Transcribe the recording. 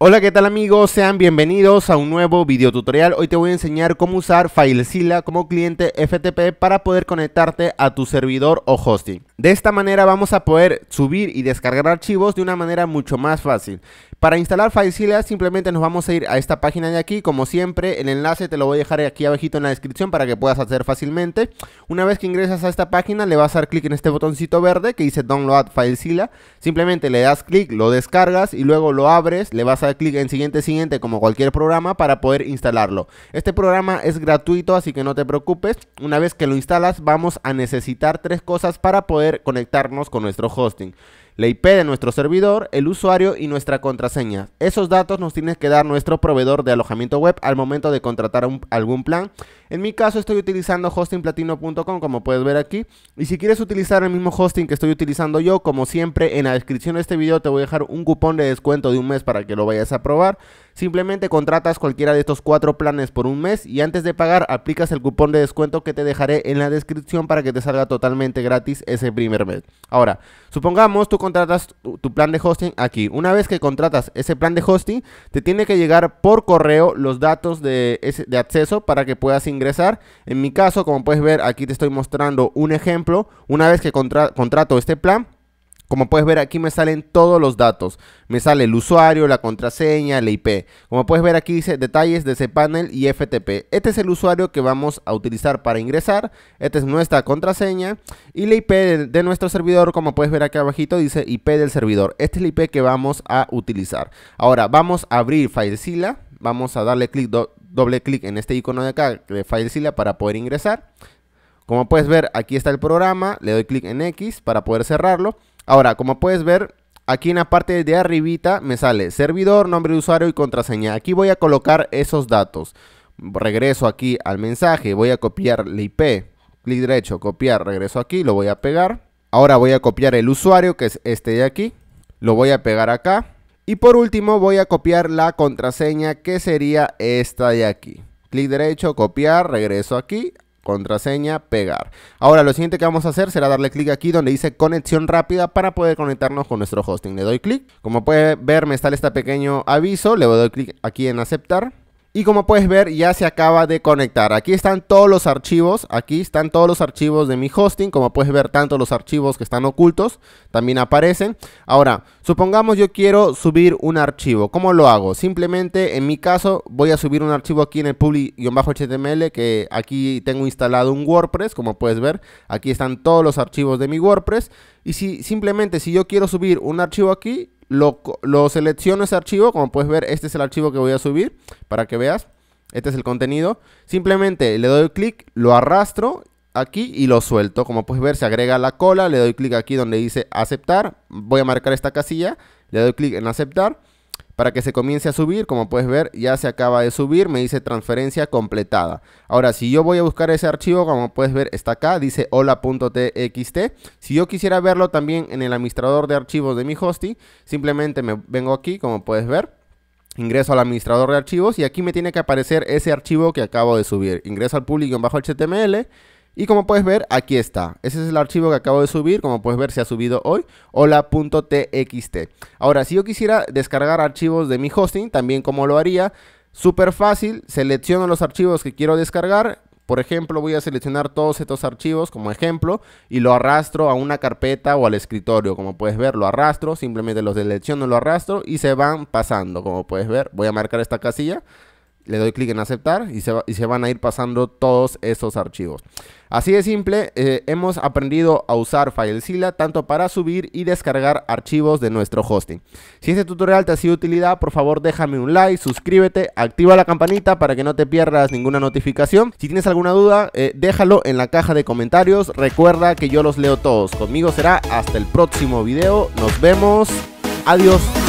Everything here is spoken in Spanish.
Hola qué tal amigos, sean bienvenidos a un nuevo video tutorial. Hoy te voy a enseñar cómo usar FileZilla como cliente FTP para poder conectarte a tu servidor o hosting. De esta manera vamos a poder subir y descargar archivos de una manera mucho más fácil. Para instalar FileZilla simplemente nos vamos a ir a esta página de aquí, como siempre el enlace te lo voy a dejar aquí abajito en la descripción para que puedas hacer fácilmente. Una vez que ingresas a esta página le vas a dar clic en este botoncito verde que dice Download FileZilla, simplemente le das clic, lo descargas y luego lo abres, le vas a dar clic en siguiente, siguiente como cualquier programa para poder instalarlo. Este programa es gratuito así que no te preocupes, una vez que lo instalas vamos a necesitar tres cosas para poder conectarnos con nuestro hosting la IP de nuestro servidor, el usuario y nuestra contraseña. Esos datos nos tiene que dar nuestro proveedor de alojamiento web al momento de contratar algún plan en mi caso estoy utilizando hostingplatino.com como puedes ver aquí. Y si quieres utilizar el mismo hosting que estoy utilizando yo, como siempre en la descripción de este video te voy a dejar un cupón de descuento de un mes para que lo vayas a probar. Simplemente contratas cualquiera de estos cuatro planes por un mes y antes de pagar aplicas el cupón de descuento que te dejaré en la descripción para que te salga totalmente gratis ese primer mes. Ahora, supongamos tú contratas tu, plan de hosting aquí. Una vez que contratas ese plan de hosting, te tiene que llegar por correo los datos de, de acceso para que puedas ingresar ingresar. En mi caso, como puedes ver, aquí te estoy mostrando un ejemplo. Una vez que contrato este plan, como puedes ver aquí me salen todos los datos. Me sale el usuario, la contraseña, la IP. Como puedes ver aquí dice detalles de panel y FTP. Este es el usuario que vamos a utilizar para ingresar. Esta es nuestra contraseña. Y la IP de nuestro servidor, como puedes ver aquí abajito, dice IP del servidor. Este es la IP que vamos a utilizar. Ahora vamos a abrir FileZilla. Vamos a darle clic doble clic en este icono de acá de FileZilla para poder ingresar. Como puedes ver, aquí está el programa, le doy clic en X para poder cerrarlo. Ahora, como puedes ver, aquí en la parte de arribita me sale servidor, nombre de usuario y contraseña. Aquí voy a colocar esos datos. Regreso aquí al mensaje, voy a copiar la IP, clic derecho, copiar, regreso aquí, lo voy a pegar. Ahora voy a copiar el usuario, que es este de aquí. Lo voy a pegar acá. Y por último voy a copiar la contraseña que sería esta de aquí. Clic derecho, copiar, regreso aquí, contraseña, pegar. Ahora lo siguiente que vamos a hacer será darle clic aquí donde dice conexión rápida para poder conectarnos con nuestro hosting. Le doy clic, como puede ver me sale este pequeño aviso, le doy clic aquí en aceptar. Y como puedes ver, ya se acaba de conectar. Aquí están todos los archivos. Aquí están todos los archivos de mi hosting. Como puedes ver, tanto los archivos que están ocultos también aparecen. Ahora, supongamos yo quiero subir un archivo. ¿Cómo lo hago? Simplemente, en mi caso, voy a subir un archivo aquí en el public-html que aquí tengo instalado un WordPress. Como puedes ver, aquí están todos los archivos de mi WordPress. Y si simplemente si yo quiero subir un archivo aquí, lo, selecciono ese archivo, como puedes ver, este es el archivo que voy a subir para que veas. Este es el contenido. Simplemente le doy clic, lo arrastro aquí y lo suelto. Como puedes ver, se agrega la cola. Le doy clic aquí donde dice aceptar. Voy a marcar esta casilla. Le doy clic en aceptar para que se comience a subir. Como puedes ver, ya se acaba de subir, me dice transferencia completada. Ahora, si yo voy a buscar ese archivo, como puedes ver, está acá, dice hola.txt. Si yo quisiera verlo también en el administrador de archivos de mi hosting, simplemente me vengo aquí, como puedes ver. Ingreso al administrador de archivos y aquí me tiene que aparecer ese archivo que acabo de subir. Ingreso al público en bajo HTML y como puedes ver, aquí está. Ese es el archivo que acabo de subir. Como puedes ver, se ha subido hoy. Hola.txt. Ahora, si yo quisiera descargar archivos de mi hosting, también como lo haría, súper fácil. Selecciono los archivos que quiero descargar. Por ejemplo, voy a seleccionar todos estos archivos como ejemplo y lo arrastro a una carpeta o al escritorio. Como puedes ver, lo arrastro, simplemente los selecciono, lo arrastro y se van pasando. Como puedes ver, voy a marcar esta casilla le doy clic en aceptar y se, van a ir pasando todos esos archivos. Así de simple, eh, hemos aprendido a usar FileZilla tanto para subir y descargar archivos de nuestro hosting. Si este tutorial te ha sido de utilidad, por favor déjame un like, suscríbete, activa la campanita para que no te pierdas ninguna notificación. Si tienes alguna duda, eh, déjalo en la caja de comentarios. Recuerda que yo los leo todos. Conmigo será hasta el próximo video. Nos vemos. Adiós.